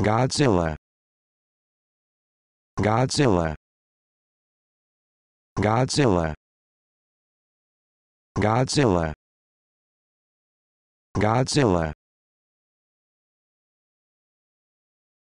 Godzilla Godzilla Godzilla Godzilla Godzilla